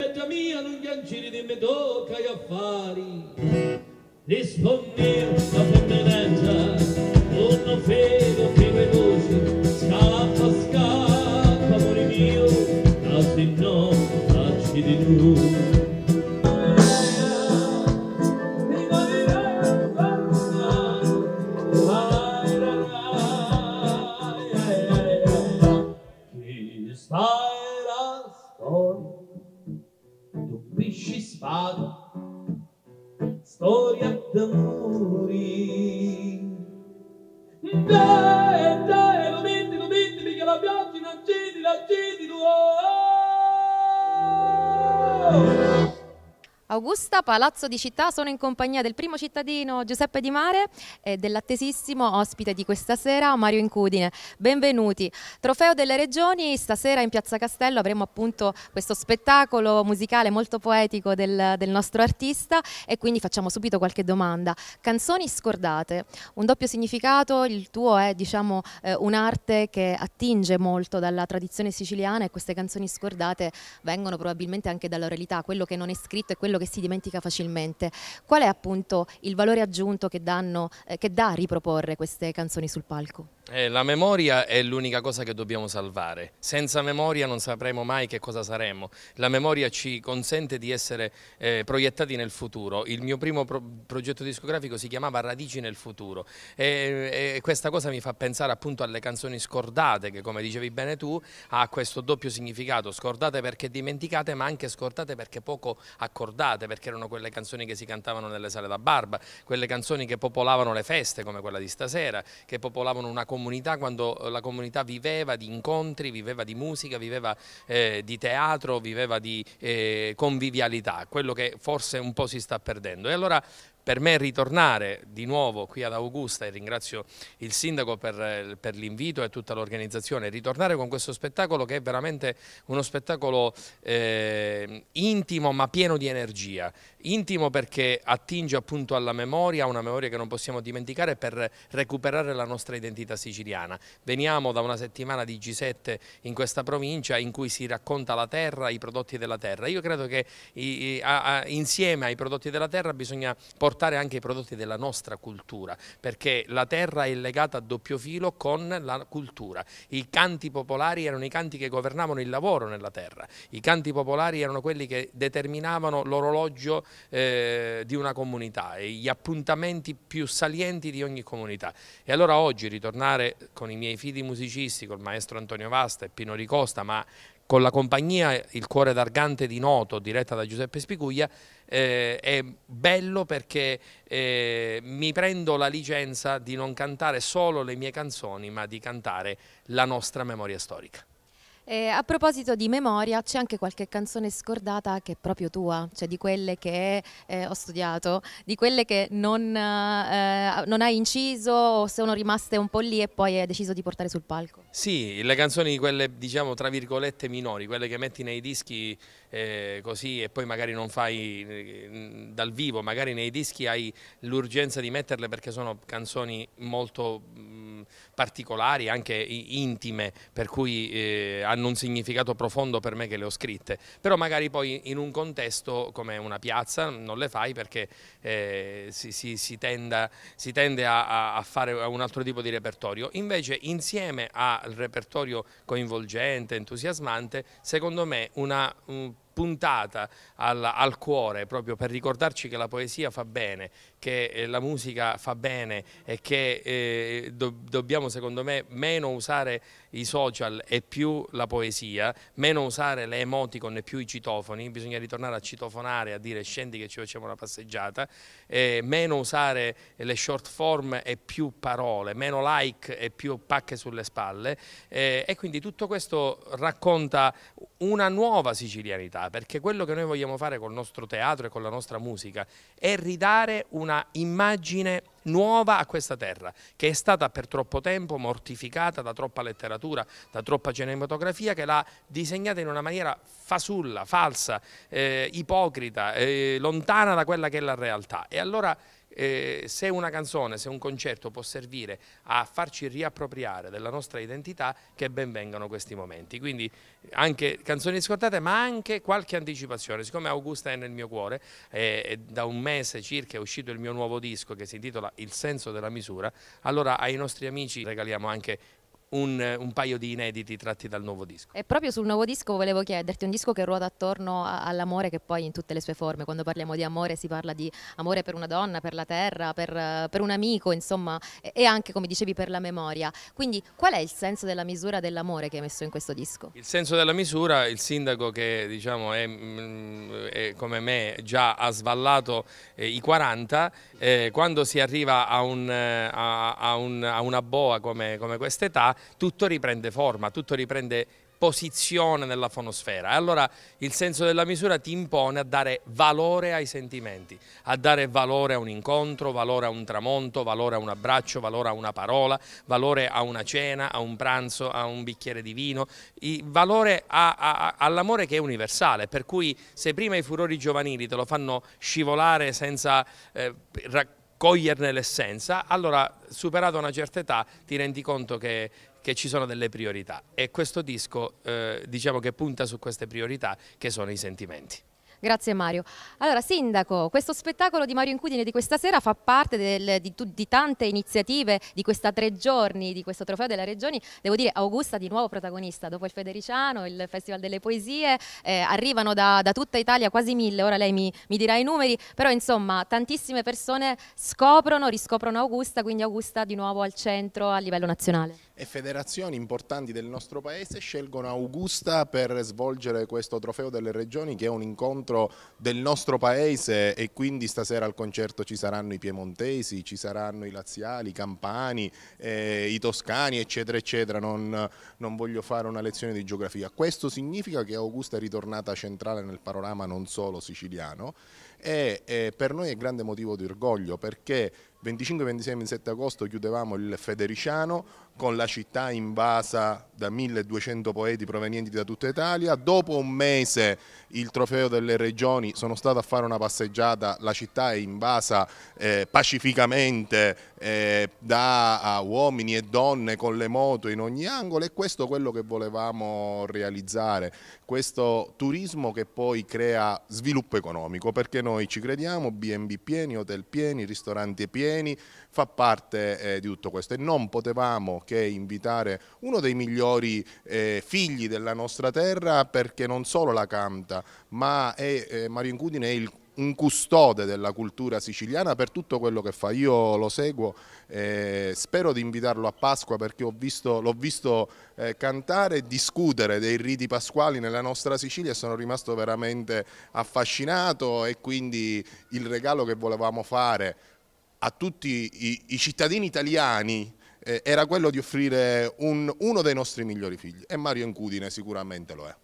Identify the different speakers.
Speaker 1: Betta mia non piangere di me tocca gli affari Rispondi la provvidenza Torno fede che veloce
Speaker 2: Scappa, scappa amore mio Da se no, facci di tu
Speaker 1: colpisci spada, storia
Speaker 2: d'amori. Dai, dai, lo metti, lo
Speaker 1: metti, perché la pioggia non accedi, non accedi, oh,
Speaker 3: oh. Augusta, Palazzo di Città, sono in compagnia del primo cittadino Giuseppe Di Mare e dell'attesissimo ospite di questa sera Mario Incudine. Benvenuti. Trofeo delle Regioni, stasera in Piazza Castello avremo appunto questo spettacolo musicale molto poetico del, del nostro artista e quindi facciamo subito qualche domanda. Canzoni scordate, un doppio significato, il tuo è diciamo eh, un'arte che attinge molto dalla tradizione siciliana e queste canzoni scordate vengono probabilmente anche dalla oralità, quello che non è scritto e quello che che si dimentica facilmente. Qual è appunto il valore aggiunto che, danno, eh, che dà a riproporre queste canzoni sul palco?
Speaker 1: Eh, la memoria è l'unica cosa che dobbiamo salvare. Senza memoria non sapremo mai che cosa saremo. La memoria ci consente di essere eh, proiettati nel futuro. Il mio primo pro progetto discografico si chiamava Radici nel futuro e, e, questa cosa mi fa pensare appunto alle canzoni scordate che come dicevi bene tu ha questo doppio significato, scordate perché dimenticate ma anche scordate perché poco accordate, perché erano quelle canzoni che si cantavano nelle sale da barba, quelle canzoni che popolavano le feste come quella di stasera, che popolavano una comunità, quando eh, la comunità viveva di incontri, viveva di musica, viveva eh, di teatro, viveva di eh, convivialità, quello che forse un po' si sta perdendo. E allora per me ritornare di nuovo qui ad Augusta e ringrazio il sindaco per, per l'invito e tutta l'organizzazione, ritornare con questo spettacolo che è veramente uno spettacolo eh, intimo ma pieno di energia, intimo perché attinge appunto alla memoria, una memoria che non possiamo dimenticare per recuperare la nostra identità siciliana. Veniamo da una settimana di G7 in questa provincia in cui si racconta la terra, i prodotti della terra. Io credo che insieme ai prodotti della terra bisogna portare portare anche i prodotti della nostra cultura, perché la terra è legata a doppio filo con la cultura. I canti popolari erano i canti che governavano il lavoro nella terra, i canti popolari erano quelli che determinavano l'orologio eh, di una comunità, e gli appuntamenti più salienti di ogni comunità. E allora oggi ritornare con i miei figli musicisti, col maestro Antonio Vasta e Pino Ricosta, ma con la compagnia Il cuore d'argante di Noto, diretta da Giuseppe Spiguglia, eh, è bello perché eh, mi prendo la licenza di non cantare solo le mie canzoni, ma di cantare la nostra memoria storica.
Speaker 3: E a proposito di memoria, c'è anche qualche canzone scordata che è proprio tua, cioè di quelle che eh, ho studiato, di quelle che non, eh, non, hai inciso o sono rimaste un po' lì e poi hai deciso di portare sul palco.
Speaker 1: Sì, le canzoni quelle diciamo tra virgolette minori, quelle che metti nei dischi eh, così e poi magari non fai eh, dal vivo, magari nei dischi hai l'urgenza di metterle perché sono canzoni molto... Mh, mm, particolari, anche intime, per cui eh, hanno un significato profondo per me che le ho scritte, però magari poi in un contesto come una piazza non le fai perché eh, si, si, si, tenda, si, tende a, a, fare un altro tipo di repertorio, invece insieme al repertorio coinvolgente, entusiasmante, secondo me una... Un, mm, puntata al, al, cuore proprio per ricordarci che la poesia fa bene, che eh, la musica fa bene e che eh, do, dobbiamo dobbiamo secondo me meno usare i social e più la poesia, meno usare le emoticon e più i citofoni, bisogna ritornare a citofonare, a dire scendi che ci facciamo una passeggiata, eh, meno usare le short form e più parole, meno like e più pacche sulle spalle eh, e quindi tutto questo racconta una nuova sicilianità, perché quello che noi vogliamo fare col nostro teatro e con la nostra musica è ridare una immagine nuova a questa terra, che è stata per troppo tempo mortificata da troppa letteratura, da troppa cinematografia, che l'ha disegnata in una maniera fasulla, falsa, eh, ipocrita, eh, lontana da quella che è la realtà. E allora eh, se una canzone, se un concerto può servire a farci riappropriare della nostra identità, che ben vengano questi momenti. Quindi anche canzoni scordate, ma anche qualche anticipazione. Siccome Augusta è nel mio cuore, eh, da un mese circa è uscito il mio nuovo disco che si intitola Il senso della misura, allora ai nostri amici regaliamo anche un, un, paio di inediti tratti dal nuovo disco.
Speaker 3: E proprio sul nuovo disco volevo chiederti, un disco che ruota attorno all'amore che poi in tutte le sue forme, quando parliamo di amore si parla di amore per una donna, per la terra, per, per un amico, insomma, e anche come dicevi per la memoria. Quindi qual è il senso della misura dell'amore che hai messo in questo disco? Il
Speaker 1: senso della misura, il sindaco che diciamo è, mm, è come me già ha svallato eh, i 40, eh, quando si arriva a, un, eh, a, a, un, a una boa come, come quest'età tutto riprende forma, tutto riprende posizione nella fonosfera. E allora il senso della misura ti impone a dare valore ai sentimenti, a dare valore a un incontro, valore a un tramonto, valore a un abbraccio, valore a una parola, valore a una cena, a un pranzo, a un bicchiere di vino, valore all'amore che è universale, per cui se prima i furori giovanili te lo fanno scivolare senza... Eh, coglierne l'essenza, allora superato una certa età ti rendi conto che che ci sono delle priorità e questo disco eh, diciamo che punta su queste priorità che sono i sentimenti.
Speaker 3: Grazie Mario. Allora Sindaco, questo spettacolo di Mario Incudine di questa sera fa parte del, di, di, tante iniziative di questa tre giorni, di questo trofeo delle regioni. Devo dire Augusta di nuovo protagonista, dopo il Federiciano, il Festival delle Poesie, eh, arrivano da, da, tutta Italia quasi mille, ora lei mi, mi, dirà i numeri, però insomma tantissime persone scoprono, riscoprono Augusta, quindi Augusta di nuovo al centro a livello nazionale
Speaker 2: e federazioni importanti del nostro paese scelgono Augusta per svolgere questo trofeo delle regioni che è un incontro del nostro paese e quindi stasera al concerto ci saranno i piemontesi, ci saranno i laziali, i campani, eh, i toscani eccetera eccetera, non, non voglio fare una lezione di geografia. Questo significa che Augusta è ritornata centrale nel panorama non solo siciliano e eh, per noi è grande motivo di orgoglio perché 25, 26 27 agosto chiudevamo il Federiciano con la città invasa da 1200 poeti provenienti da tutta Italia. Dopo un mese il trofeo delle regioni, sono stato a fare una passeggiata, la città è invasa eh, pacificamente eh, da uomini e donne con le moto in ogni angolo e questo è quello che volevamo realizzare questo turismo che poi crea sviluppo economico, perché noi ci crediamo, B&B pieni, hotel pieni, ristoranti pieni, fa parte eh, di tutto questo e non potevamo che invitare uno dei migliori eh, figli della nostra terra perché non solo la canta, ma è, eh, Mario Incudine è il un custode della cultura siciliana per tutto quello che fa. Io lo seguo, eh, spero di invitarlo a Pasqua perché l'ho visto, visto eh, cantare e discutere dei riti pasquali nella nostra Sicilia e sono rimasto veramente affascinato e quindi il regalo che volevamo fare a tutti i, i cittadini italiani eh, era quello di offrire un, uno dei nostri migliori figli e Mario Incudine sicuramente lo è.